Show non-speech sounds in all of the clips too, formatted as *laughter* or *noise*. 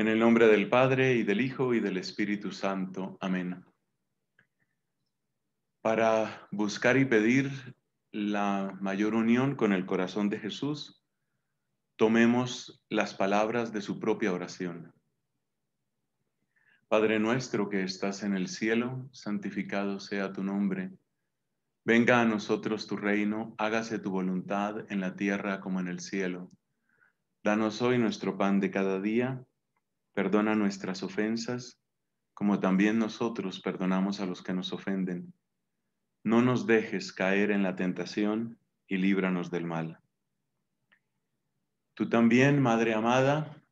En el nombre del Padre y del Hijo y del Espíritu Santo. Amén. Para buscar y pedir la mayor unión con el corazón de Jesús, tomemos las palabras de su propia oración. Padre nuestro que estás en el cielo, santificado sea tu nombre. Venga a nosotros tu reino, hágase tu voluntad en la tierra como en el cielo. Danos hoy nuestro pan de cada día Perdona nuestras ofensas, como también nosotros perdonamos a los que nos ofenden. No nos dejes caer en la tentación y líbranos del mal. Tú también, Madre amada,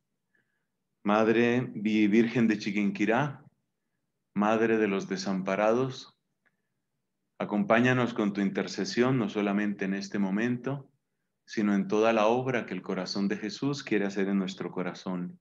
Madre Virgen de Chiquinquirá, Madre de los desamparados, acompáñanos con tu intercesión, no solamente en este momento, sino en toda la obra que el corazón de Jesús quiere hacer en nuestro corazón.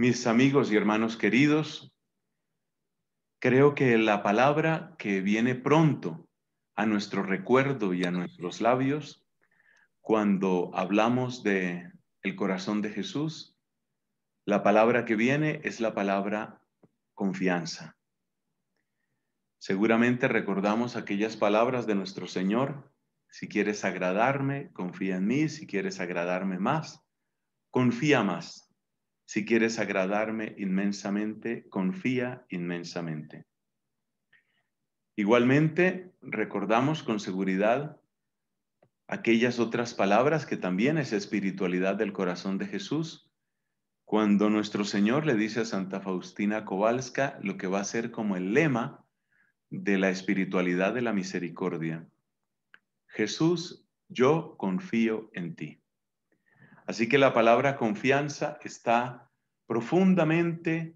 Mis amigos y hermanos queridos, creo que la palabra que viene pronto a nuestro recuerdo y a nuestros labios cuando hablamos de el corazón de Jesús, la palabra que viene es la palabra confianza. Seguramente recordamos aquellas palabras de nuestro Señor, si quieres agradarme, confía en mí, si quieres agradarme más, confía más. Si quieres agradarme inmensamente, confía inmensamente. Igualmente, recordamos con seguridad aquellas otras palabras que también es espiritualidad del corazón de Jesús, cuando nuestro Señor le dice a Santa Faustina Kowalska lo que va a ser como el lema de la espiritualidad de la misericordia. Jesús, yo confío en ti. Así que la palabra confianza está profundamente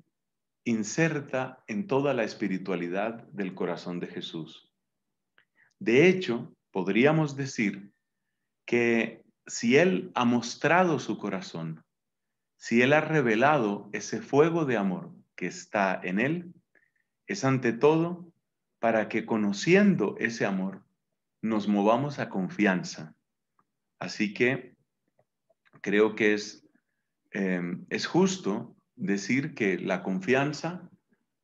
inserta en toda la espiritualidad del corazón de Jesús. De hecho, podríamos decir que si Él ha mostrado su corazón, si Él ha revelado ese fuego de amor que está en Él, es ante todo para que conociendo ese amor nos movamos a confianza. Así que creo que em, es, justo decir que la confianza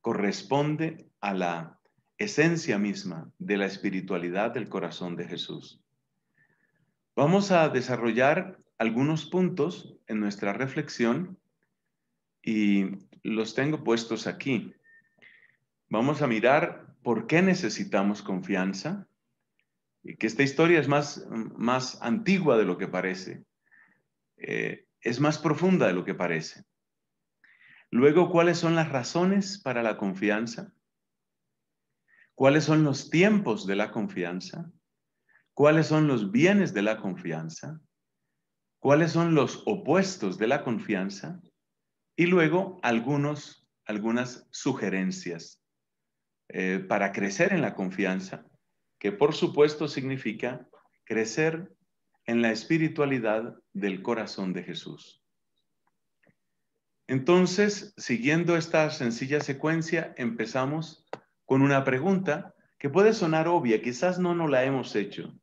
corresponde a la esencia misma de la espiritualidad del corazón de Jesús. Vamos a desarrollar algunos puntos en nuestra reflexión y los tengo puestos aquí. Vamos a mirar por qué necesitamos confianza, y que esta historia es más antigua de lo que parece. Eh, es más profunda de lo que parece. Luego, ¿cuáles son las razones para la confianza? ¿Cuáles son los tiempos de la confianza? ¿Cuáles son los bienes de la confianza? ¿Cuáles son los opuestos de la confianza? Y luego algunos, algunas sugerencias eh, para crecer en la confianza, que por supuesto significa crecer en la espiritualidad del corazón de Jesús. Entonces, siguiendo esta sencilla secuencia, empezamos con una pregunta que puede sonar obvia, quizás no nos la hemos hecho.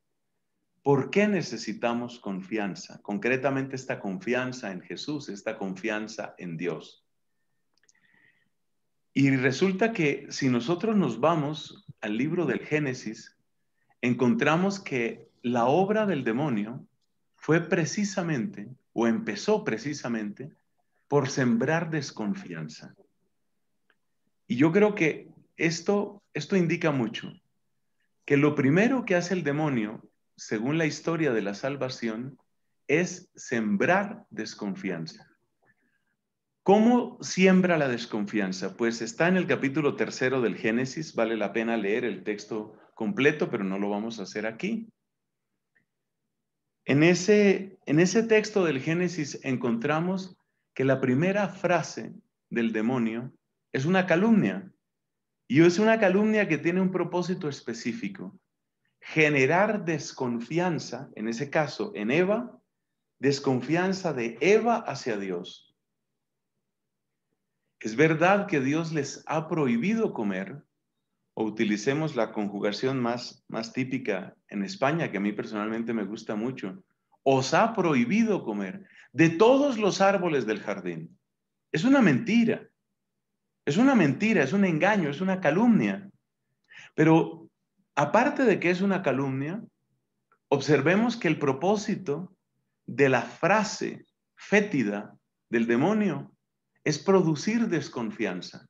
¿Por qué necesitamos confianza? Concretamente esta confianza en Jesús, esta confianza en Dios. Y resulta que si nosotros nos vamos al libro del Génesis, encontramos que la obra del demonio fue precisamente, o empezó precisamente, por sembrar desconfianza. Y yo creo que esto, esto indica mucho, que lo primero que hace el demonio, según la historia de la salvación, es sembrar desconfianza. ¿Cómo siembra la desconfianza? Pues está en el capítulo tercero del Génesis, vale la pena leer el texto completo, pero no lo vamos a hacer aquí. En ese, texto del Génesis encontramos que la primera frase del demonio es una calumnia. Y es una calumnia que tiene un propósito específico. Generar desconfianza, en ese caso en Eva, desconfianza de Eva hacia Dios. Es verdad que Dios les ha prohibido comer, o utilicemos la conjugación más, más típica en España, que a mí personalmente me gusta mucho. Os ha prohibido comer de todos los árboles del jardín. Es una mentira. Es una mentira, es un engaño, es una calumnia. Pero aparte de que es una calumnia, observemos que el propósito de la frase fétida del demonio es producir desconfianza.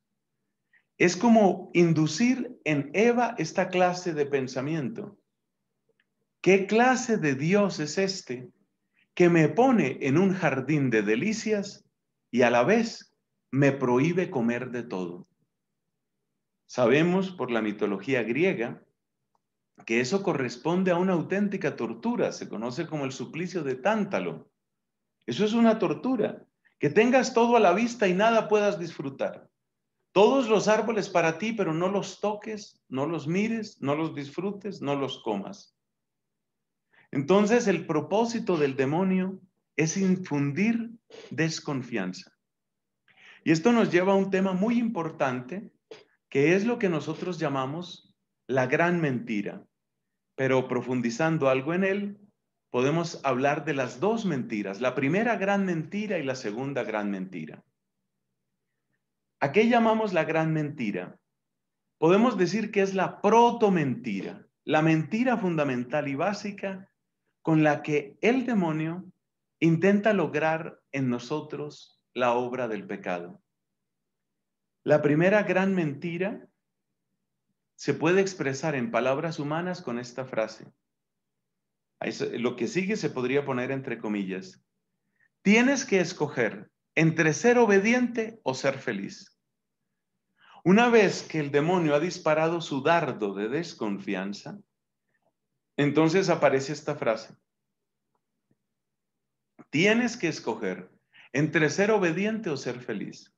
Es como inducir en Eva esta clase de pensamiento. ¿Qué clase de Dios es este que me pone en un jardín de delicias y a la vez me prohíbe comer de todo? Sabemos por la mitología griega que eso corresponde a una auténtica tortura, se conoce como el suplicio de Tántalo. Eso es una tortura, que tengas todo a la vista y nada puedas disfrutar todos los árboles para ti, pero no los toques, no los mires, no los disfrutes, no los comas. Entonces el propósito del demonio es infundir desconfianza. Y esto nos lleva a un tema muy importante, que es lo que nosotros llamamos la gran mentira. Pero profundizando algo en él, podemos hablar de las dos mentiras, la primera gran mentira y la segunda gran mentira. ¿A qué llamamos la gran mentira? Podemos decir que es la proto mentira, la mentira fundamental y básica con la que el demonio intenta lograr en nosotros la obra del pecado. La primera gran mentira se puede expresar en palabras humanas con esta frase. Lo que sigue se podría poner entre comillas. Tienes que escoger entre ser obediente o ser feliz. Una vez que el demonio ha disparado su dardo de desconfianza, entonces aparece esta frase. Tienes que escoger entre ser obediente o ser feliz.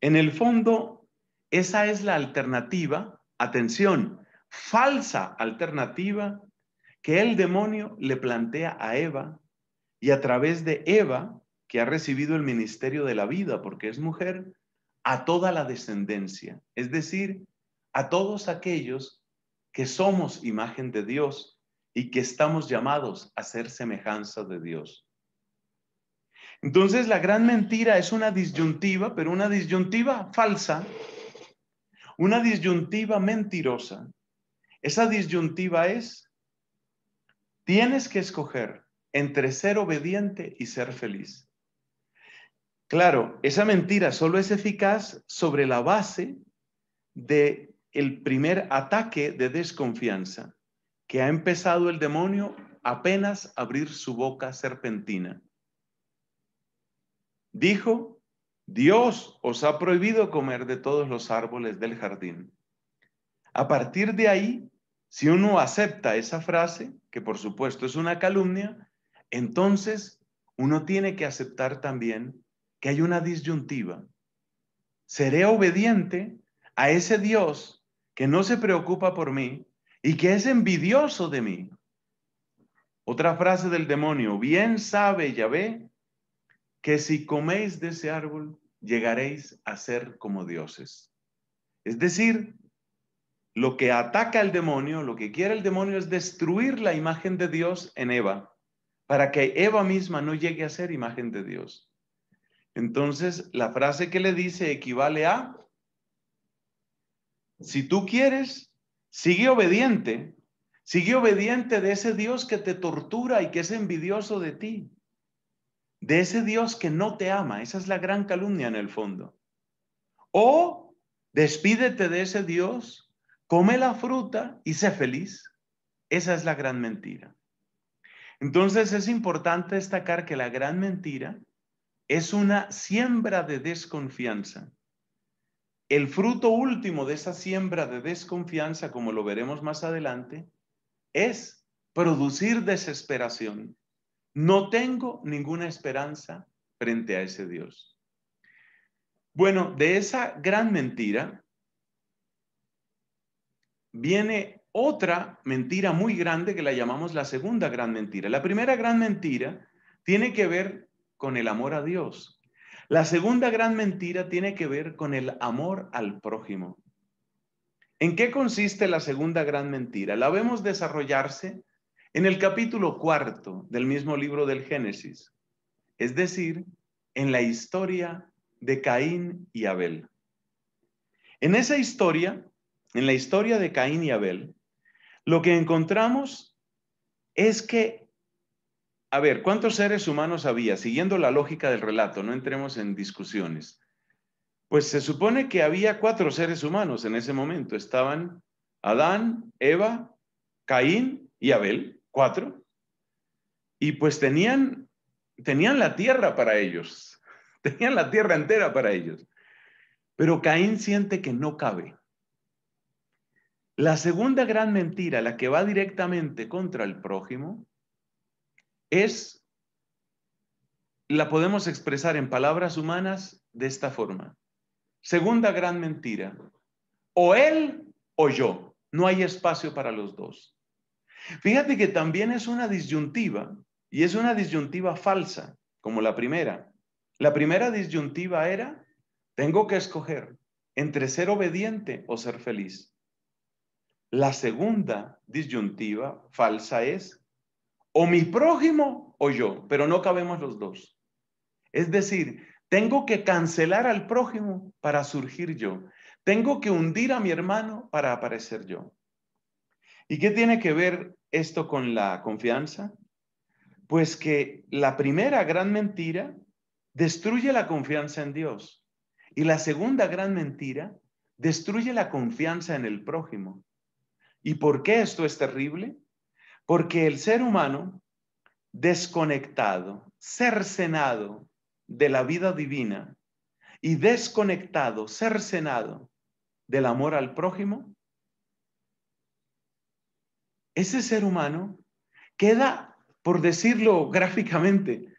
En el fondo, esa es la alternativa, atención, falsa alternativa que el demonio le plantea a Eva y a través de Eva que ha recibido el ministerio de la vida, porque es mujer, a toda la descendencia, es decir, a todos aquellos que somos imagen de Dios y que estamos llamados a ser semejanza de Dios. Entonces la gran mentira es una disyuntiva, pero una disyuntiva falsa, una disyuntiva mentirosa. Esa disyuntiva es, tienes que escoger entre ser obediente y ser feliz. Claro, esa mentira solo es eficaz sobre la base de el primer ataque de desconfianza que ha empezado el demonio apenas abrir su boca serpentina. Dijo, Dios os ha prohibido comer de todos los árboles del jardín. A partir de ahí, si uno acepta esa frase, que por supuesto es una calumnia, entonces uno tiene que aceptar también que hay una disyuntiva. ¿Seré obediente a ese Dios que no se preocupa por mí y que es envidioso de mí? Otra frase del demonio, bien sabe Yahvé que si coméis de ese árbol llegaréis a ser como dioses. Es decir, lo que ataca el demonio, lo que quiere el demonio es destruir la imagen de Dios en Eva, para que Eva misma no llegue a ser imagen de Dios. Entonces, la frase que le dice equivale a, si tú quieres, sigue obediente, sigue obediente de ese Dios que te tortura y que es envidioso de ti, de ese Dios que no te ama, esa es la gran calumnia en el fondo. O despídete de ese Dios, come la fruta y sé feliz. Esa es la gran mentira. Entonces es importante destacar que la gran mentira es una siembra de desconfianza. El fruto último de esa siembra de desconfianza, como lo veremos más adelante, es producir desesperación. No tengo ninguna esperanza frente a ese Dios. Bueno, de esa gran mentira viene otra mentira muy grande que la llamamos la segunda gran mentira. La primera gran mentira tiene que ver con el amor a Dios. La segunda gran mentira tiene que ver con el amor al prójimo. ¿En qué consiste la segunda gran mentira? La vemos desarrollarse en el capítulo cuarto del mismo libro del Génesis, es decir, en la historia de Caín y Abel. En esa historia, en la historia de Caín y Abel, lo que encontramos es que a ver, ¿cuántos seres humanos había? Siguiendo la lógica del relato, no entremos en discusiones. Pues se supone que había cuatro seres humanos en ese momento. Estaban Adán, Eva, Caín y Abel, cuatro. Y pues tenían, tenían la tierra para ellos, *laughs* tenían la tierra entera para ellos. Pero Caín siente que no cabe. La segunda gran mentira, la que va directamente contra el prójimo, es, la podemos expresar en palabras humanas de esta forma. Segunda gran mentira, o él o yo, no hay espacio para los dos. Fíjate que también es una disyuntiva y es una disyuntiva falsa, como la primera. La primera disyuntiva era, tengo que escoger entre ser obediente o ser feliz. La segunda disyuntiva falsa es, o mi prójimo o yo, pero no cabemos los dos. Es decir, tengo que cancelar al prójimo para surgir yo. Tengo que hundir a mi hermano para aparecer yo. ¿Y qué tiene que ver esto con la confianza? Pues que la primera gran mentira destruye la confianza en Dios y la segunda gran mentira destruye la confianza en el prójimo. ¿Y por qué esto es terrible? Porque el ser humano desconectado, cercenado de la vida divina y desconectado, cercenado del amor al prójimo, ese ser humano queda, por decirlo *laughs* gráficamente,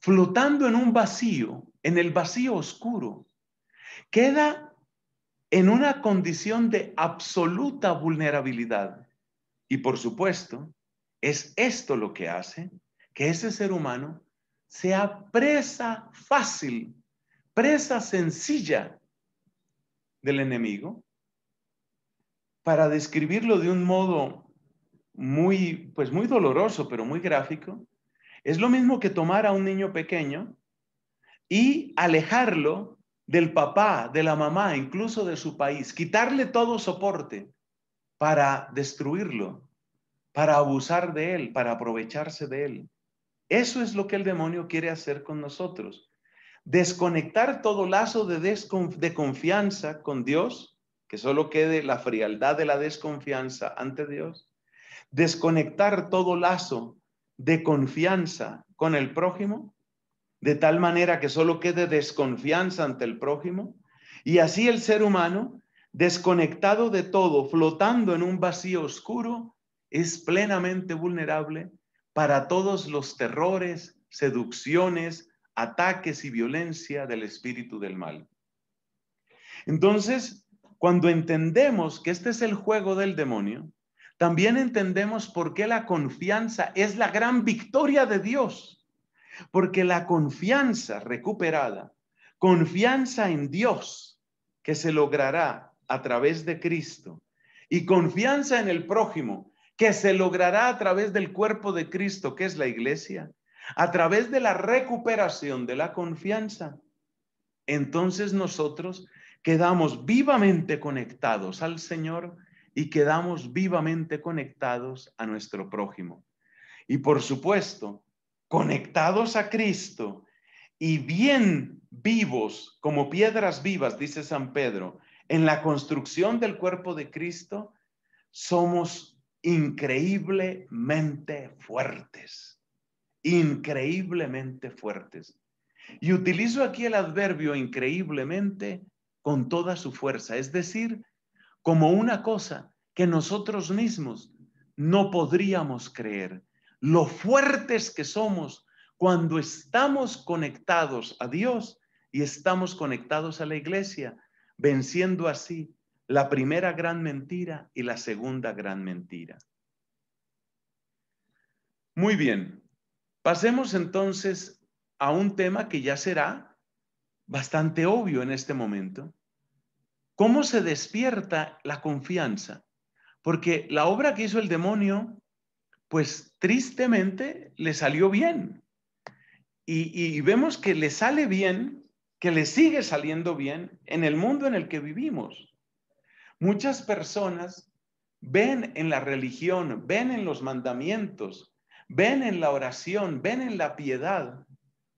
flotando en un vacío, en el vacío oscuro. Queda en una condición de absoluta vulnerabilidad. Y por supuesto, es esto lo que hace que ese ser humano sea presa fácil, presa sencilla del enemigo. Para describirlo de un modo muy, pues muy doloroso, pero muy gráfico, es lo mismo que tomar a un niño pequeño y alejarlo del papá, de la mamá, incluso de su país, quitarle todo soporte para destruirlo, para abusar de Él, para aprovecharse de Él. Eso es lo que el demonio quiere hacer con nosotros. Desconectar todo lazo de, confianza con Dios, que solo quede la frialdad de la desconfianza ante Dios. Desconectar todo lazo de confianza con el prójimo, de tal manera que solo quede desconfianza ante el prójimo. Y así el ser humano, desconectado de todo, flotando en un vacío oscuro, es plenamente vulnerable para todos los terrores, seducciones, ataques y violencia del espíritu del mal. Entonces, cuando entendemos que este es el juego del demonio, también entendemos por qué la confianza es la gran victoria de Dios. Porque la confianza recuperada, confianza en Dios, que se logrará a través de Cristo, y confianza en el prójimo, que se logrará a través del cuerpo de Cristo, que es la iglesia, a través de la recuperación de la confianza. Entonces nosotros quedamos vivamente conectados al Señor y quedamos vivamente conectados a nuestro prójimo. Y por supuesto, conectados a Cristo y bien vivos como piedras vivas, dice San Pedro, en la construcción del cuerpo de Cristo, somos increíblemente fuertes, increíblemente fuertes. Y utilizo aquí el adverbio increíblemente con toda su fuerza, es decir, como una cosa que nosotros mismos no podríamos creer. Lo fuertes que somos cuando estamos conectados a Dios y estamos conectados a la iglesia, venciendo así la primera gran mentira y la segunda gran mentira. Muy bien, pasemos entonces a un tema que ya será bastante obvio en este momento. ¿Cómo se despierta la confianza? Porque la obra que hizo el demonio, pues tristemente le salió bien. Y, vemos que le sale bien, que le sigue saliendo bien en el mundo en el que vivimos. Muchas personas ven en la religión, ven en los mandamientos, ven en la oración, ven en la piedad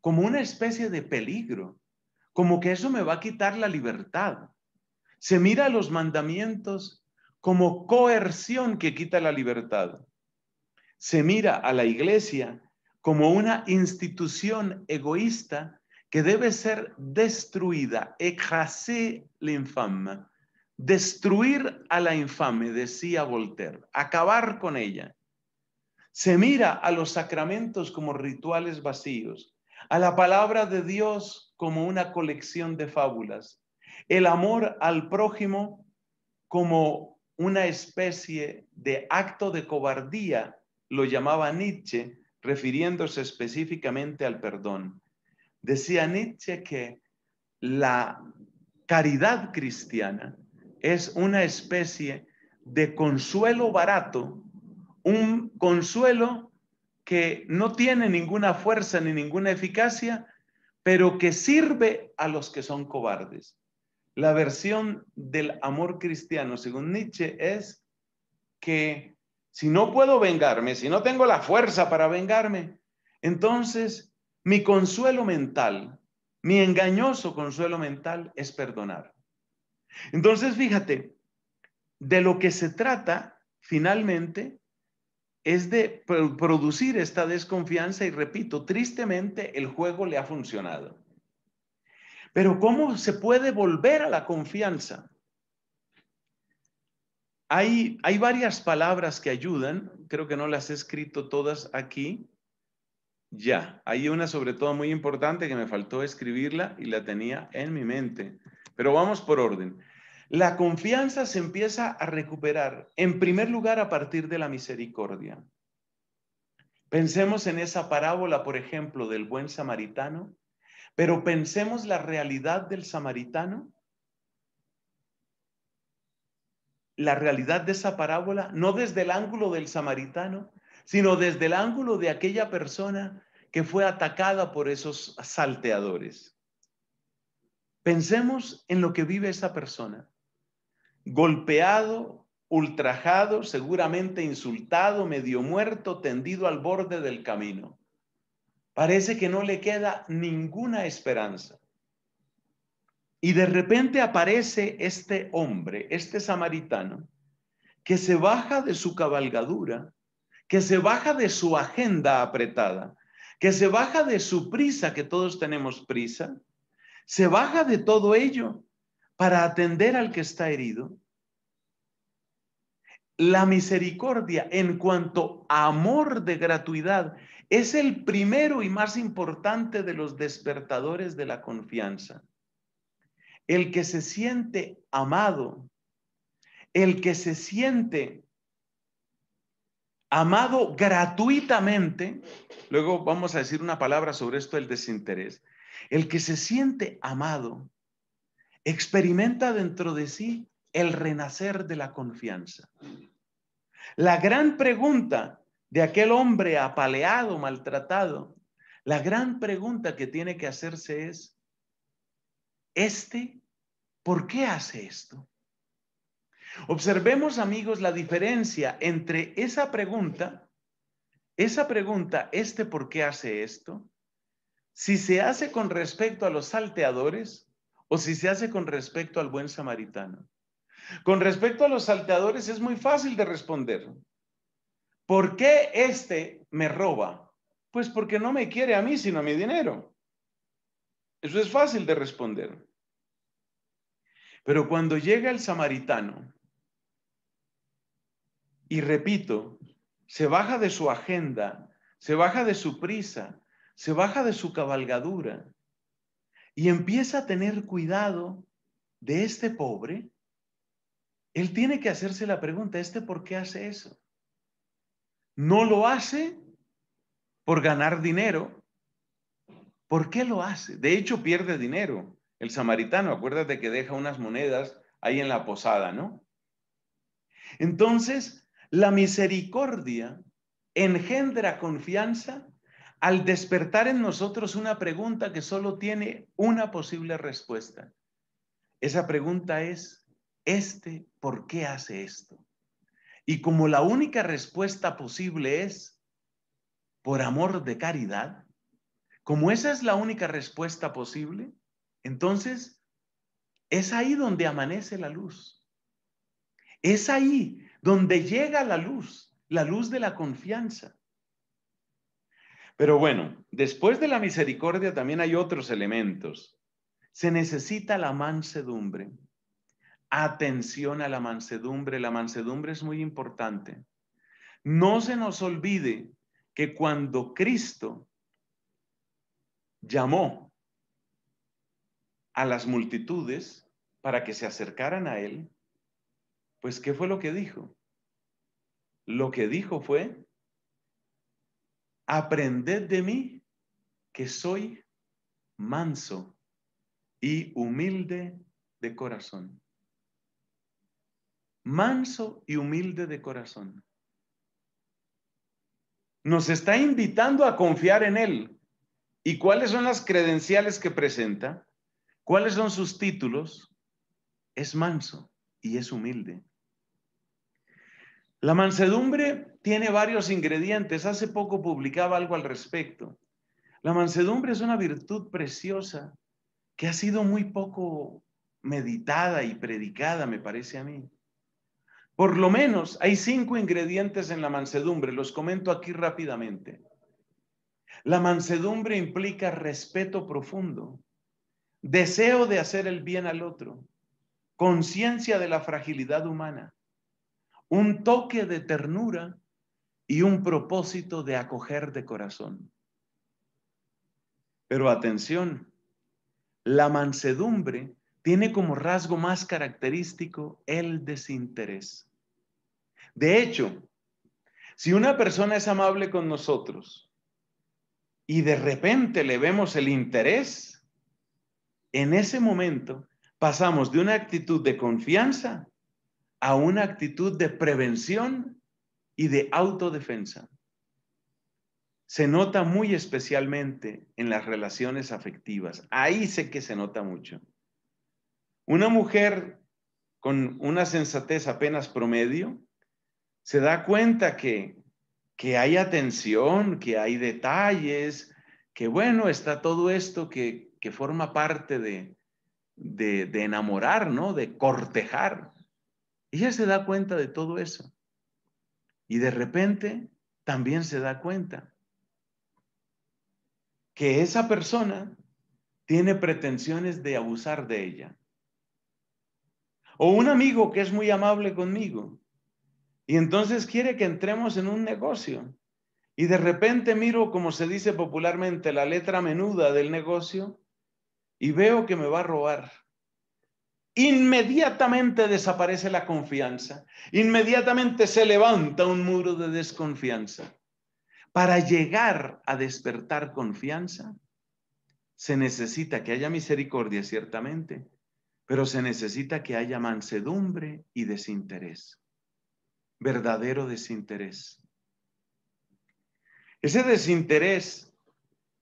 como una especie de peligro, como que eso me va a quitar la libertad. Se mira a los mandamientos como coerción que quita la libertad. Se mira a la iglesia como una institución egoísta que debe ser destruida, la infama. Destruir a la infame, decía Voltaire, acabar con ella. Se mira a los sacramentos como rituales vacíos, a la palabra de Dios como una colección de fábulas, el amor al prójimo como una especie de acto de cobardía, lo llamaba Nietzsche, refiriéndose específicamente al perdón. Decía Nietzsche que la caridad cristiana es una especie de consuelo barato, un consuelo que no tiene ninguna fuerza ni ninguna eficacia, pero que sirve a los que son cobardes. La versión del amor cristiano, según Nietzsche, es que si no puedo vengarme, si no tengo la fuerza para vengarme, entonces mi consuelo mental, mi engañoso consuelo mental es perdonar. Entonces, fíjate, de lo que se trata finalmente es de producir esta desconfianza y repito, tristemente el juego le ha funcionado. Pero ¿cómo se puede volver a la confianza? Hay, varias palabras que ayudan, creo que no las he escrito todas aquí. Ya, hay una sobre todo muy importante que me faltó escribirla y la tenía en mi mente. Pero vamos por orden. La confianza se empieza a recuperar, en primer lugar, a partir de la misericordia. Pensemos en esa parábola, por ejemplo, del buen samaritano, pero pensemos la realidad del samaritano. La realidad de esa parábola, no desde el ángulo del samaritano, sino desde el ángulo de aquella persona que fue atacada por esos salteadores. Pensemos en lo que vive esa persona, golpeado, ultrajado, seguramente insultado, medio muerto, tendido al borde del camino. Parece que no le queda ninguna esperanza. Y de repente aparece este hombre, este samaritano, que se baja de su cabalgadura, que se baja de su agenda apretada, que se baja de su prisa, que todos tenemos prisa, se baja de todo ello para atender al que está herido. La misericordia en cuanto a amor de gratuidad es el primero y más importante de los despertadores de la confianza. El que se siente amado, el que se siente amado gratuitamente, luego vamos a decir una palabra sobre esto, el desinterés, el que se siente amado experimenta dentro de sí el renacer de la confianza. La gran pregunta de aquel hombre apaleado, maltratado, la gran pregunta que tiene que hacerse es, ¿este por qué hace esto? Observemos, amigos, la diferencia entre esa pregunta, esa pregunta, ¿este por qué hace esto? si se hace con respecto a los salteadores o si se hace con respecto al buen samaritano. Con respecto a los salteadores es muy fácil de responder. ¿Por qué este me roba? Pues porque no me quiere a mí, sino a mi dinero. Eso es fácil de responder. Pero cuando llega el samaritano, y repito, se baja de su agenda, se baja de su prisa, se baja de su cabalgadura y empieza a tener cuidado de este pobre, él tiene que hacerse la pregunta, ¿este por qué hace eso? No lo hace por ganar dinero. ¿Por qué lo hace? De hecho, pierde dinero. El samaritano, acuérdate que deja unas monedas ahí en la posada, ¿no? Entonces, la misericordia engendra confianza al despertar en nosotros una pregunta que solo tiene una posible respuesta. Esa pregunta es, ¿este por qué hace esto? Y como la única respuesta posible es, por amor de caridad, como esa es la única respuesta posible, entonces es ahí donde amanece la luz. Es ahí donde llega la luz, la luz de la confianza. Pero bueno, después de la misericordia también hay otros elementos. Se necesita la mansedumbre. Atención a la mansedumbre. La mansedumbre es muy importante. No se nos olvide que cuando Cristo llamó a las multitudes para que se acercaran a Él, pues ¿qué fue lo que dijo? Lo que dijo fue, aprended de mí que soy manso y humilde de corazón. Manso y humilde de corazón. Nos está invitando a confiar en Él. ¿Y cuáles son las credenciales que presenta? ¿Cuáles son sus títulos? Es manso y es humilde. La mansedumbre tiene varios ingredientes. Hace poco publicaba algo al respecto. La mansedumbre es una virtud preciosa que ha sido muy poco meditada y predicada, me parece a mí. Por lo menos hay cinco ingredientes en la mansedumbre, los comento aquí rápidamente. La mansedumbre implica respeto profundo, deseo de hacer el bien al otro, conciencia de la fragilidad humana, un toque de ternura y un propósito de acoger de corazón. Pero atención, la mansedumbre tiene como rasgo más característico el desinterés. De hecho, si una persona es amable con nosotros y de repente le vemos el interés, en ese momento pasamos de una actitud de confianza a una actitud de prevención y de autodefensa. Se nota muy especialmente en las relaciones afectivas. Ahí sé que se nota mucho. Una mujer con una sensatez apenas promedio se da cuenta que, hay atención, que hay detalles, que bueno, está todo esto que, que forma parte de, de, enamorar, ¿no? De cortejar. Ella se da cuenta de todo eso. Y de repente también se da cuenta que esa persona tiene pretensiones de abusar de ella. O un amigo que es muy amable conmigo y entonces quiere que entremos en un negocio. Y de repente miro, como se dice popularmente, la letra menuda del negocio y veo que me va a robar. Inmediatamente desaparece la confianza, inmediatamente se levanta un muro de desconfianza. Para llegar a despertar confianza, se necesita que haya misericordia, ciertamente, pero se necesita que haya mansedumbre y desinterés, verdadero desinterés. Ese desinterés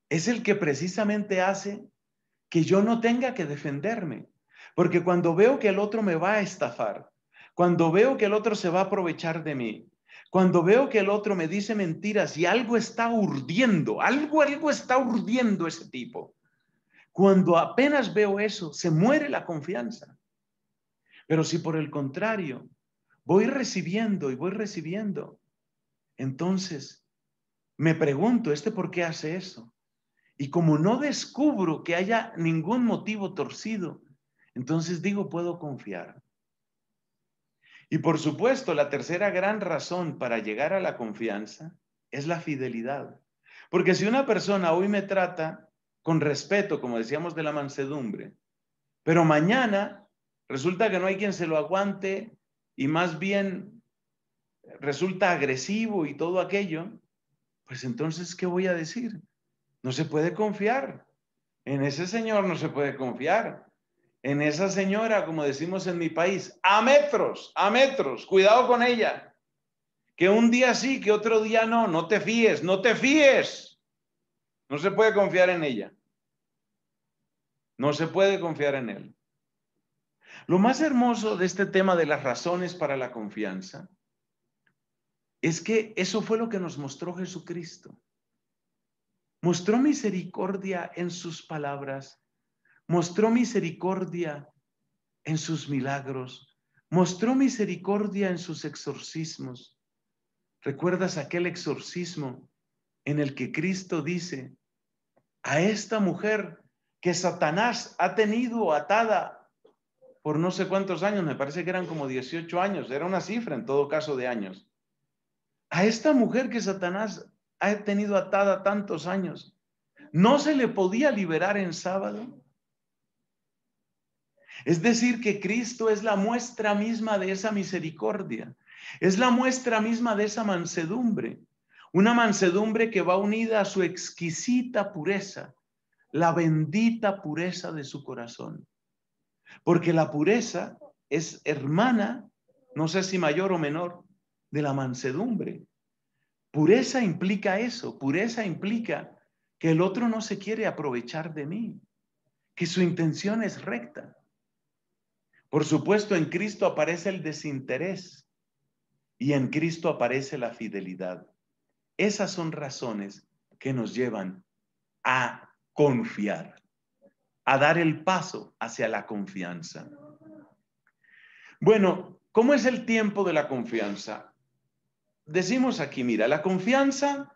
es el que precisamente hace que yo no tenga que defenderme, porque cuando veo que el otro me va a estafar, cuando veo que el otro se va a aprovechar de mí, cuando veo que el otro me dice mentiras y algo está urdiendo, algo, algo está urdiendo ese tipo. Cuando apenas veo eso, se muere la confianza. Pero si por el contrario, voy recibiendo y voy recibiendo, entonces me pregunto, ¿este por qué hace eso? Y como no descubro que haya ningún motivo torcido, entonces digo, puedo confiar. Y por supuesto, la tercera gran razón para llegar a la confianza es la fidelidad. Porque si una persona hoy me trata con respeto, como decíamos de la mansedumbre, pero mañana resulta que no hay quien se lo aguante y más bien resulta agresivo y todo aquello, pues entonces, ¿qué voy a decir? No se puede confiar. En ese Señor no se puede confiar en esa señora, como decimos en mi país, a metros, a metros, cuidado con ella. Que un día sí, que otro día no, no te fíes, no te fíes. No se puede confiar en ella. No se puede confiar en él. Lo más hermoso de este tema de las razones para la confianza es que eso fue lo que nos mostró Jesucristo. Mostró misericordia en sus palabras mostró misericordia en sus milagros, mostró misericordia en sus exorcismos. ¿Recuerdas aquel exorcismo en el que Cristo dice a esta mujer que Satanás ha tenido atada por no sé cuántos años, me parece que eran como 18 años, era una cifra en todo caso de años. A esta mujer que Satanás ha tenido atada tantos años, ¿no se le podía liberar en sábado? Es decir, que Cristo es la muestra misma de esa misericordia, es la muestra misma de esa mansedumbre, una mansedumbre que va unida a su exquisita pureza, la bendita pureza de su corazón. Porque la pureza es hermana, no sé si mayor o menor, de la mansedumbre. Pureza implica eso, pureza implica que el otro no se quiere aprovechar de mí, que su intención es recta, por supuesto, en Cristo aparece el desinterés y en Cristo aparece la fidelidad. Esas son razones que nos llevan a confiar, a dar el paso hacia la confianza. Bueno, ¿cómo es el tiempo de la confianza? Decimos aquí, mira, la confianza,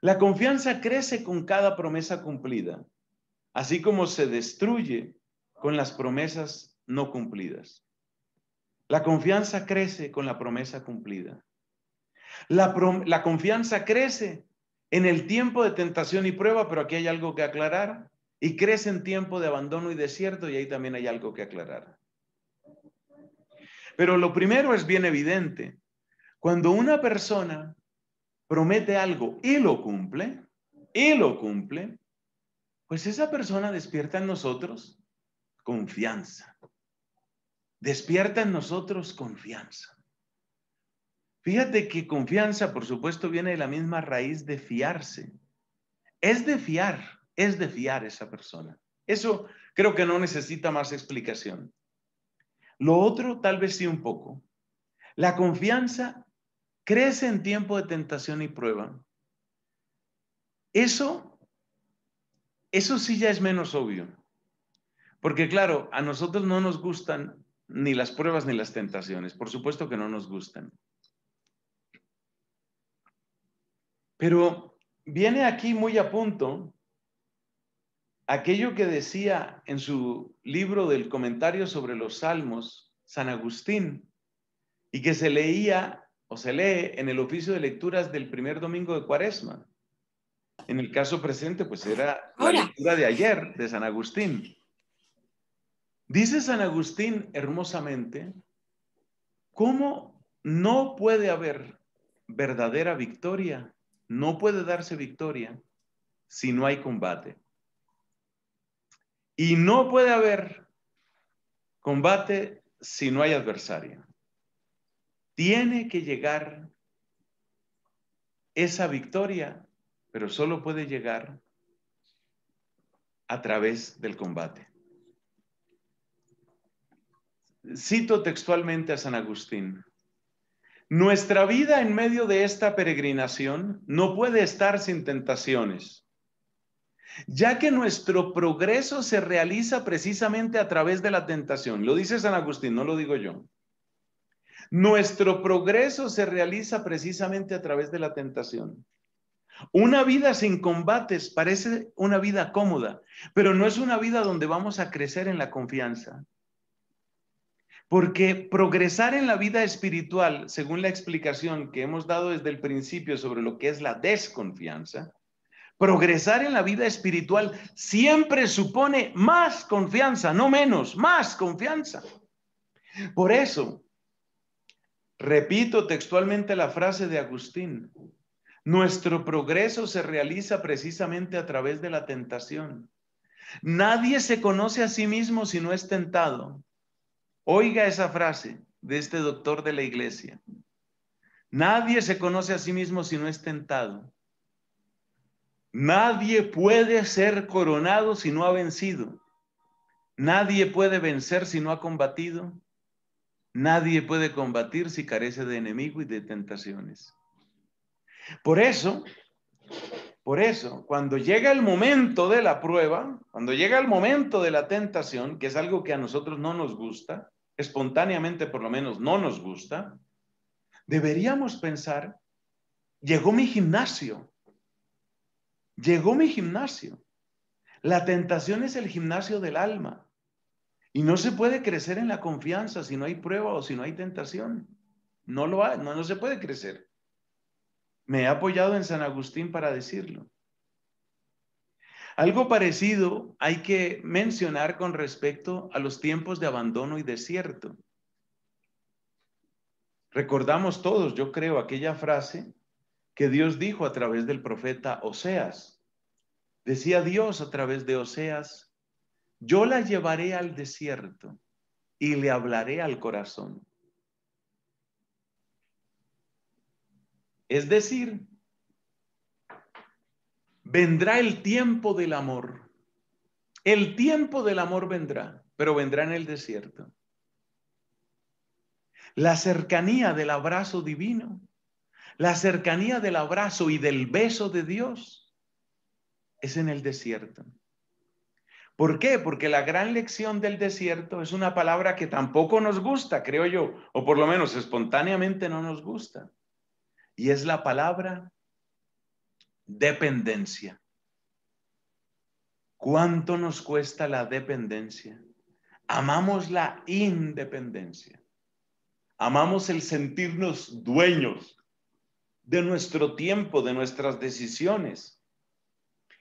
la confianza crece con cada promesa cumplida, así como se destruye con las promesas no cumplidas. La confianza crece con la promesa cumplida. La, confianza crece en el tiempo de tentación y prueba, pero aquí hay algo que aclarar, y crece en tiempo de abandono y desierto, y ahí también hay algo que aclarar. Pero lo primero es bien evidente. Cuando una persona promete algo y lo cumple, y lo cumple, pues esa persona despierta en nosotros confianza despierta en nosotros confianza. Fíjate que confianza, por supuesto, viene de la misma raíz de fiarse. Es de fiar, es de fiar esa persona. Eso creo que no necesita más explicación. Lo otro, tal vez sí un poco. La confianza crece en tiempo de tentación y prueba. Eso, eso sí ya es menos obvio. Porque claro, a nosotros no nos gustan ni las pruebas ni las tentaciones. Por supuesto que no nos gustan. Pero viene aquí muy a punto aquello que decía en su libro del comentario sobre los salmos San Agustín y que se leía o se lee en el oficio de lecturas del primer domingo de Cuaresma. En el caso presente, pues era la lectura de ayer de San Agustín. Dice San Agustín hermosamente, ¿cómo no puede haber verdadera victoria? No puede darse victoria si no hay combate. Y no puede haber combate si no hay adversario. Tiene que llegar esa victoria, pero solo puede llegar a través del combate. Cito textualmente a San Agustín. Nuestra vida en medio de esta peregrinación no puede estar sin tentaciones, ya que nuestro progreso se realiza precisamente a través de la tentación. Lo dice San Agustín, no lo digo yo. Nuestro progreso se realiza precisamente a través de la tentación. Una vida sin combates parece una vida cómoda, pero no es una vida donde vamos a crecer en la confianza. Porque progresar en la vida espiritual, según la explicación que hemos dado desde el principio sobre lo que es la desconfianza, progresar en la vida espiritual siempre supone más confianza, no menos, más confianza. Por eso, repito textualmente la frase de Agustín, nuestro progreso se realiza precisamente a través de la tentación. Nadie se conoce a sí mismo si no es tentado. Oiga esa frase de este doctor de la iglesia. Nadie se conoce a sí mismo si no es tentado. Nadie puede ser coronado si no ha vencido. Nadie puede vencer si no ha combatido. Nadie puede combatir si carece de enemigo y de tentaciones. Por eso, por eso, cuando llega el momento de la prueba, cuando llega el momento de la tentación, que es algo que a nosotros no nos gusta, espontáneamente por lo menos no nos gusta, deberíamos pensar, llegó mi gimnasio, llegó mi gimnasio. La tentación es el gimnasio del alma. Y no se puede crecer en la confianza si no hay prueba o si no hay tentación. No lo hay, no, se puede crecer. Me he apoyado en San Agustín para decirlo. Algo parecido hay que mencionar con respecto a los tiempos de abandono y desierto. Recordamos todos, yo creo, aquella frase que Dios dijo a través del profeta Oseas. Decía Dios a través de Oseas, yo la llevaré al desierto y le hablaré al corazón. Es decir, vendrá el tiempo del amor. El tiempo del amor vendrá, pero vendrá en el desierto. La cercanía del abrazo divino, la cercanía del abrazo y del beso de Dios es en el desierto. ¿Por qué? Porque la gran lección del desierto es una palabra que tampoco nos gusta, creo yo, o por lo menos espontáneamente no nos gusta. Y es la palabra Dependencia. ¿Cuánto nos cuesta la dependencia? Amamos la independencia. Amamos el sentirnos dueños de nuestro tiempo, de nuestras decisiones.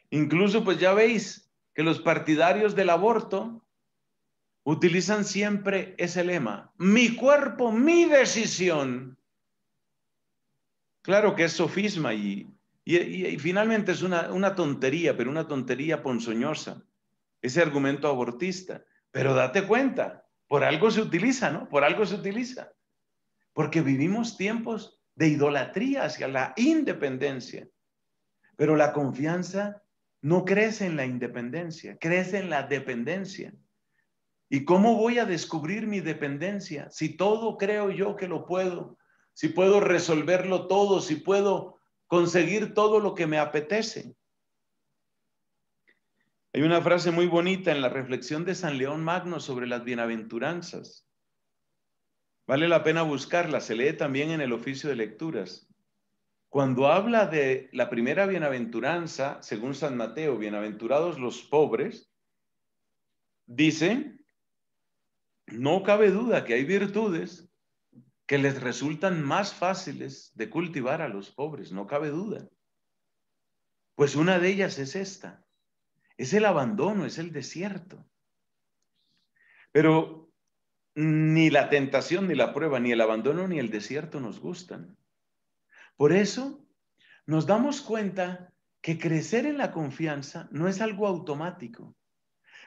Incluso, pues ya veis que los partidarios del aborto utilizan siempre ese lema, mi cuerpo, mi decisión. Claro que es sofisma y y, finalmente es una tontería, pero una tontería ponzoñosa, ese argumento abortista. Pero date cuenta, por algo se utiliza, ¿no? Por algo se utiliza. Porque vivimos tiempos de idolatría hacia la independencia. Pero la confianza no crece en la independencia, crece en la dependencia. ¿Y cómo voy a descubrir mi dependencia si todo creo yo que lo puedo? Si puedo resolverlo todo, si puedo conseguir todo lo que me apetece. Hay una frase muy bonita en la reflexión de San León Magno sobre las bienaventuranzas. Vale la pena buscarla, se lee también en el oficio de lecturas. Cuando habla de la primera bienaventuranza, según San Mateo, bienaventurados los pobres, dice, no cabe duda que hay virtudes que les resultan más fáciles de cultivar a los pobres, no cabe duda. Pues una de ellas es esta, es el abandono, es el desierto. Pero ni la tentación, ni la prueba, ni el abandono, ni el desierto nos gustan. Por eso nos damos cuenta que crecer en la confianza no es algo automático.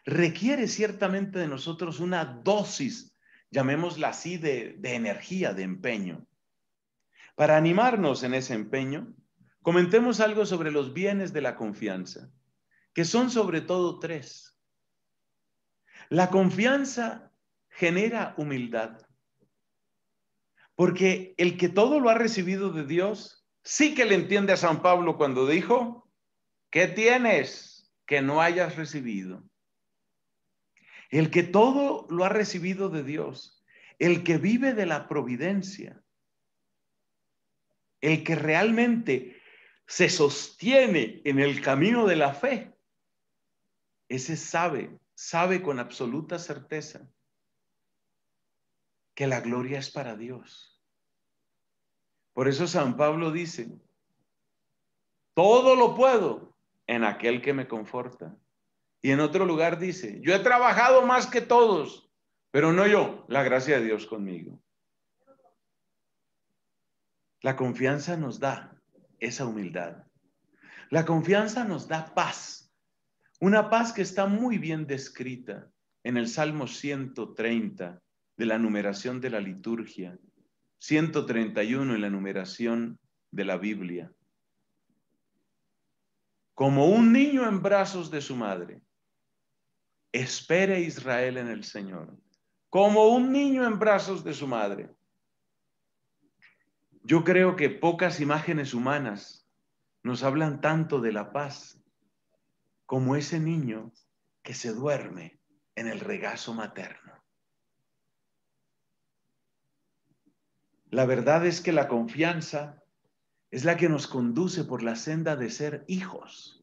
Requiere ciertamente de nosotros una dosis llamémosla así, de, energía, de empeño. Para animarnos en ese empeño, comentemos algo sobre los bienes de la confianza, que son sobre todo tres. La confianza genera humildad, porque el que todo lo ha recibido de Dios, sí que le entiende a San Pablo cuando dijo, ¿qué tienes que no hayas recibido? el que todo lo ha recibido de Dios, el que vive de la providencia, el que realmente se sostiene en el camino de la fe, ese sabe, sabe con absoluta certeza que la gloria es para Dios. Por eso San Pablo dice, todo lo puedo en aquel que me conforta. Y en otro lugar dice, yo he trabajado más que todos, pero no yo, la gracia de Dios conmigo. La confianza nos da esa humildad. La confianza nos da paz, una paz que está muy bien descrita en el Salmo 130 de la numeración de la liturgia, 131 en la numeración de la Biblia. Como un niño en brazos de su madre, Espere Israel en el Señor, como un niño en brazos de su madre. Yo creo que pocas imágenes humanas nos hablan tanto de la paz como ese niño que se duerme en el regazo materno. La verdad es que la confianza es la que nos conduce por la senda de ser hijos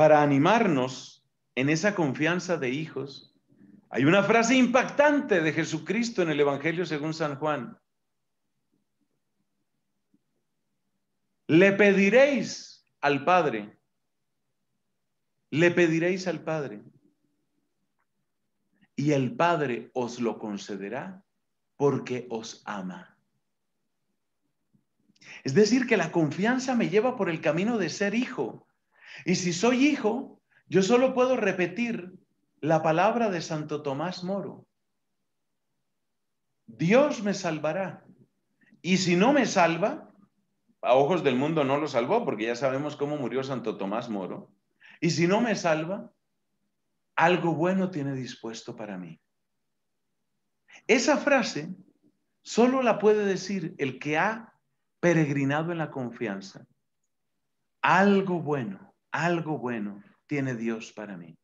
para animarnos en esa confianza de hijos, hay una frase impactante de Jesucristo en el Evangelio según San Juan. Le pediréis al Padre, le pediréis al Padre, y el Padre os lo concederá porque os ama. Es decir, que la confianza me lleva por el camino de ser hijo, y si soy hijo, yo solo puedo repetir la palabra de Santo Tomás Moro. Dios me salvará. Y si no me salva, a ojos del mundo no lo salvó, porque ya sabemos cómo murió Santo Tomás Moro. Y si no me salva, algo bueno tiene dispuesto para mí. Esa frase solo la puede decir el que ha peregrinado en la confianza. Algo bueno algo bueno tiene Dios para mí.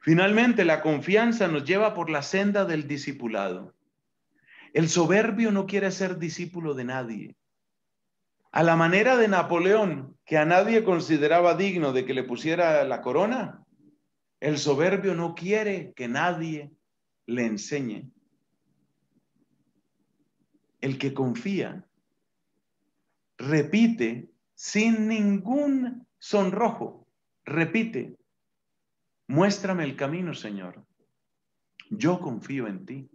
Finalmente, la confianza nos lleva por la senda del discipulado. El soberbio no quiere ser discípulo de nadie. A la manera de Napoleón, que a nadie consideraba digno de que le pusiera la corona, el soberbio no quiere que nadie le enseñe. El que confía repite sin ningún sonrojo. Repite, muéstrame el camino, Señor. Yo confío en ti.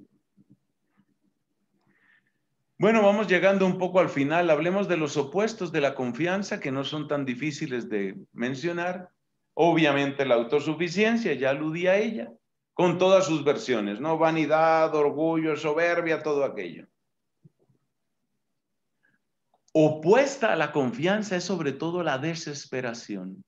Bueno, vamos llegando un poco al final. Hablemos de los opuestos de la confianza que no son tan difíciles de mencionar. Obviamente la autosuficiencia, ya aludía a ella, con todas sus versiones, ¿no? Vanidad, orgullo, soberbia, todo aquello opuesta a la confianza es sobre todo la desesperación.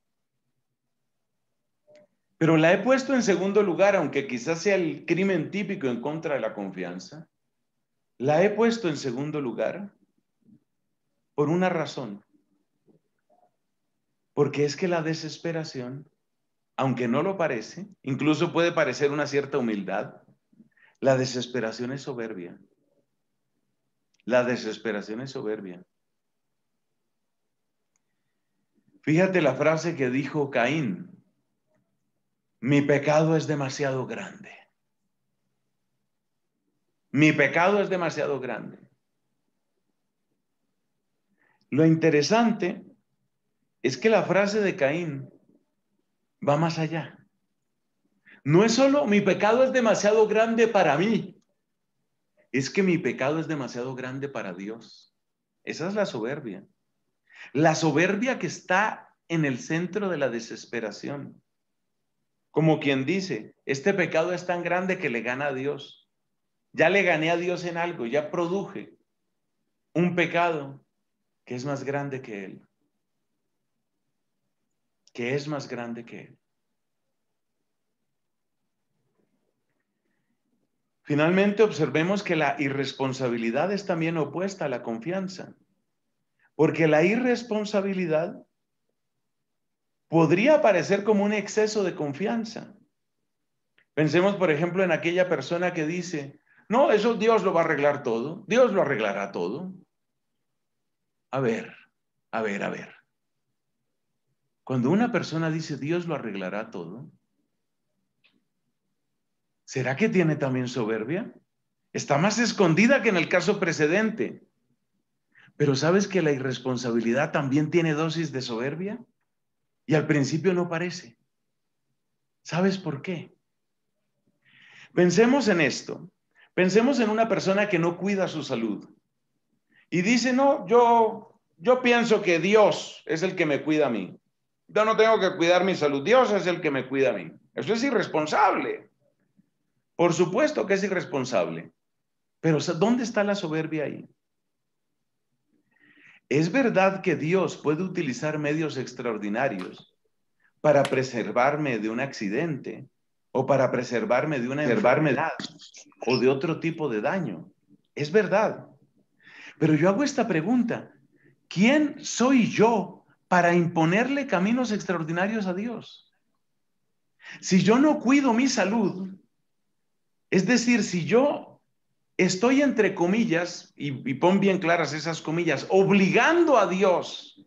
Pero la he puesto en segundo lugar, aunque quizás sea el crimen típico en contra de la confianza. La he puesto en segundo lugar por una razón. Porque es que la desesperación, aunque no lo parece, incluso puede parecer una cierta humildad, la desesperación es soberbia. La desesperación es soberbia. Fíjate la frase que dijo Caín. Mi pecado es demasiado grande. Mi pecado es demasiado grande. Lo interesante es que la frase de Caín va más allá. No es solo mi pecado es demasiado grande para mí, es que mi pecado es demasiado grande para Dios. Esa es la soberbia. La soberbia que está en el centro de la desesperación. Como quien dice, este pecado es tan grande que le gana a Dios. Ya le gané a Dios en algo, ya produje un pecado que es más grande que Él. Que es más grande que Él. Finalmente, observemos que la irresponsabilidad es también opuesta a la confianza. Porque la irresponsabilidad podría parecer como un exceso de confianza. Pensemos, por ejemplo, en aquella persona que dice, no, eso Dios lo va a arreglar todo, Dios lo arreglará todo. A ver, a ver, a ver. Cuando una persona dice Dios lo arreglará todo, ¿será que tiene también soberbia? Está más escondida que en el caso precedente. Pero ¿sabes que la irresponsabilidad también tiene dosis de soberbia? Y al principio no parece. ¿Sabes por qué? Pensemos en esto. Pensemos en una persona que no cuida su salud y dice, no, yo, yo pienso que Dios es el que me cuida a mí. Yo no tengo que cuidar mi salud. Dios es el que me cuida a mí. Eso es irresponsable. Por supuesto que es irresponsable. Pero ¿dónde está la soberbia ahí? Es verdad que Dios puede utilizar medios extraordinarios para preservarme de un accidente o para preservarme de una enfermedad o de otro tipo de daño. Es verdad. Pero yo hago esta pregunta. ¿Quién soy yo para imponerle caminos extraordinarios a Dios? Si yo no cuido mi salud, es decir, si yo estoy entre comillas, y, pon bien claras esas comillas, obligando a Dios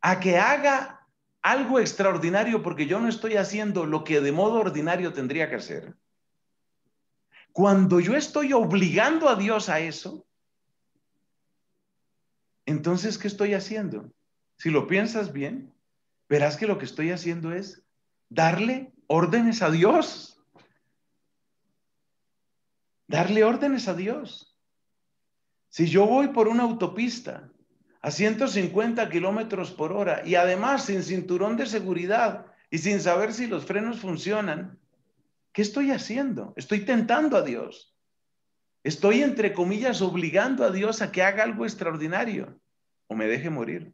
a que haga algo extraordinario porque yo no estoy haciendo lo que de modo ordinario tendría que hacer. Cuando yo estoy obligando a Dios a eso, entonces, ¿qué estoy haciendo? Si lo piensas bien, verás que lo que estoy haciendo es darle órdenes a Dios. Darle órdenes a Dios. Si yo voy por una autopista a 150 kilómetros por hora y además sin cinturón de seguridad y sin saber si los frenos funcionan, ¿qué estoy haciendo? Estoy tentando a Dios. Estoy, entre comillas, obligando a Dios a que haga algo extraordinario o me deje morir.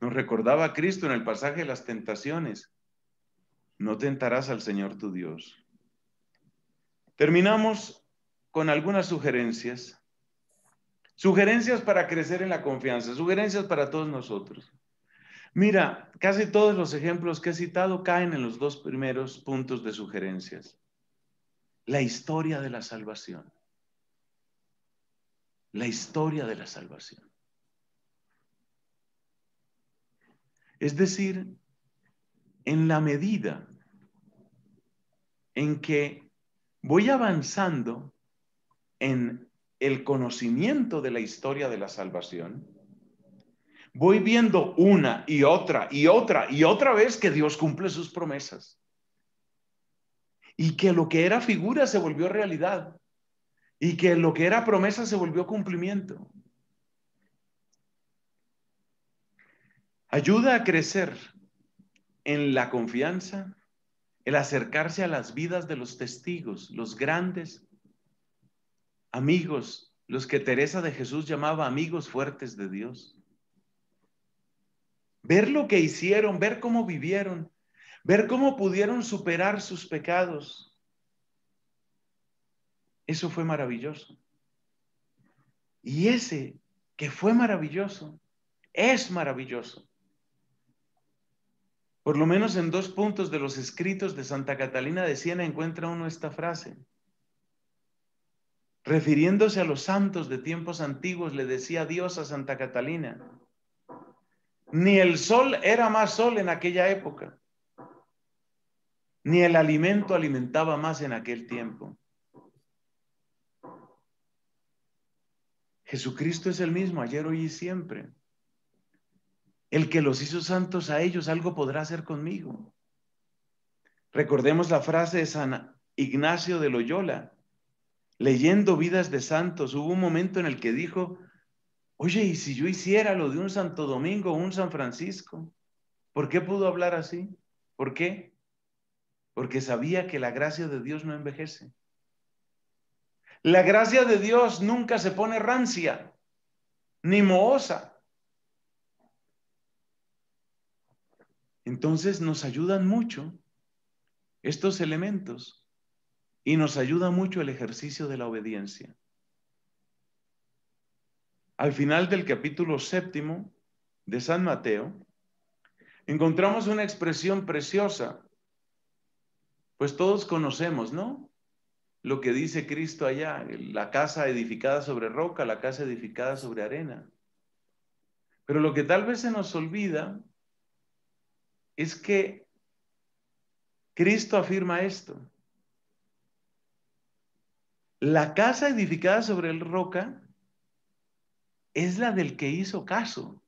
Nos recordaba Cristo en el pasaje de las tentaciones. No tentarás al Señor tu Dios. Terminamos con algunas sugerencias. Sugerencias para crecer en la confianza, sugerencias para todos nosotros. Mira, casi todos los ejemplos que he citado caen en los dos primeros puntos de sugerencias. La historia de la salvación. La historia de la salvación. Es decir, en la medida en que voy avanzando en el conocimiento de la historia de la salvación, voy viendo una y otra y otra y otra vez que Dios cumple sus promesas y que lo que era figura se volvió realidad y que lo que era promesa se volvió cumplimiento. Ayuda a crecer en la confianza el acercarse a las vidas de los testigos, los grandes amigos, los que Teresa de Jesús llamaba amigos fuertes de Dios. Ver lo que hicieron, ver cómo vivieron, ver cómo pudieron superar sus pecados. Eso fue maravilloso. Y ese que fue maravilloso, es maravilloso. Por lo menos en dos puntos de los escritos de Santa Catalina de Siena encuentra uno esta frase. Refiriéndose a los santos de tiempos antiguos, le decía Dios a Santa Catalina, ni el sol era más sol en aquella época, ni el alimento alimentaba más en aquel tiempo. Jesucristo es el mismo ayer, hoy y siempre. El que los hizo santos a ellos, algo podrá hacer conmigo. Recordemos la frase de San Ignacio de Loyola, leyendo vidas de santos, hubo un momento en el que dijo, oye, ¿y si yo hiciera lo de un Santo Domingo o un San Francisco? ¿Por qué pudo hablar así? ¿Por qué? Porque sabía que la gracia de Dios no envejece. La gracia de Dios nunca se pone rancia, ni mohosa. Entonces nos ayudan mucho estos elementos y nos ayuda mucho el ejercicio de la obediencia. Al final del capítulo séptimo de San Mateo, encontramos una expresión preciosa, pues todos conocemos, ¿no? Lo que dice Cristo allá, la casa edificada sobre roca, la casa edificada sobre arena. Pero lo que tal vez se nos olvida es que Cristo afirma esto. La casa edificada sobre el roca es la del que hizo caso.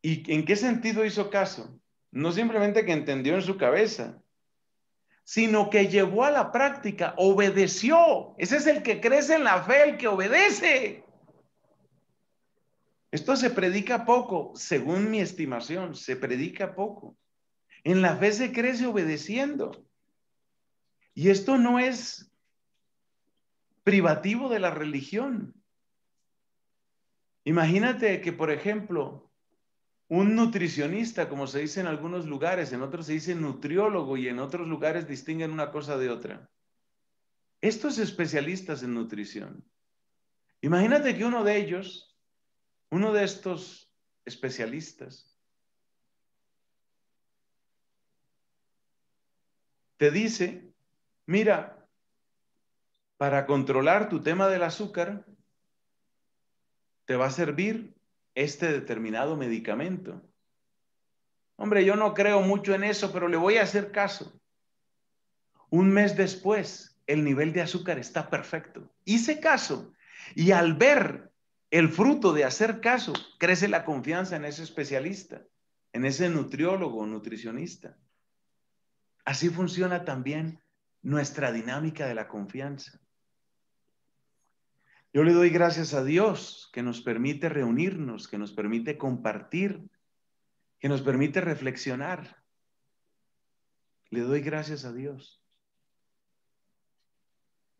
¿Y en qué sentido hizo caso? No simplemente que entendió en su cabeza, sino que llevó a la práctica, obedeció. Ese es el que crece en la fe, el que obedece. Esto se predica poco, según mi estimación, se predica poco. En la fe se crece obedeciendo. Y esto no es privativo de la religión. Imagínate que, por ejemplo, un nutricionista, como se dice en algunos lugares, en otros se dice nutriólogo y en otros lugares distinguen una cosa de otra. Estos especialistas en nutrición, imagínate que uno de ellos uno de estos especialistas te dice, mira, para controlar tu tema del azúcar, te va a servir este determinado medicamento. Hombre, yo no creo mucho en eso, pero le voy a hacer caso. Un mes después, el nivel de azúcar está perfecto. Hice caso y al ver el fruto de hacer caso, crece la confianza en ese especialista, en ese nutriólogo, nutricionista. Así funciona también nuestra dinámica de la confianza. Yo le doy gracias a Dios que nos permite reunirnos, que nos permite compartir, que nos permite reflexionar. Le doy gracias a Dios.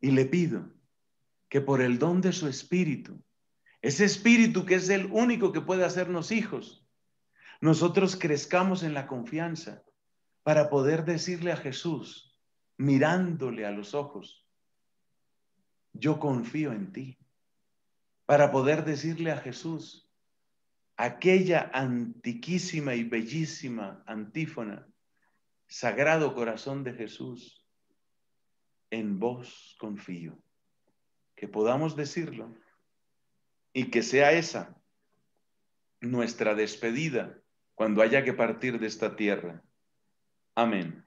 Y le pido que por el don de su espíritu ese espíritu que es el único que puede hacernos hijos. Nosotros crezcamos en la confianza para poder decirle a Jesús, mirándole a los ojos, yo confío en ti. Para poder decirle a Jesús aquella antiquísima y bellísima antífona, Sagrado Corazón de Jesús, en vos confío. Que podamos decirlo y que sea esa nuestra despedida cuando haya que partir de esta tierra. Amén.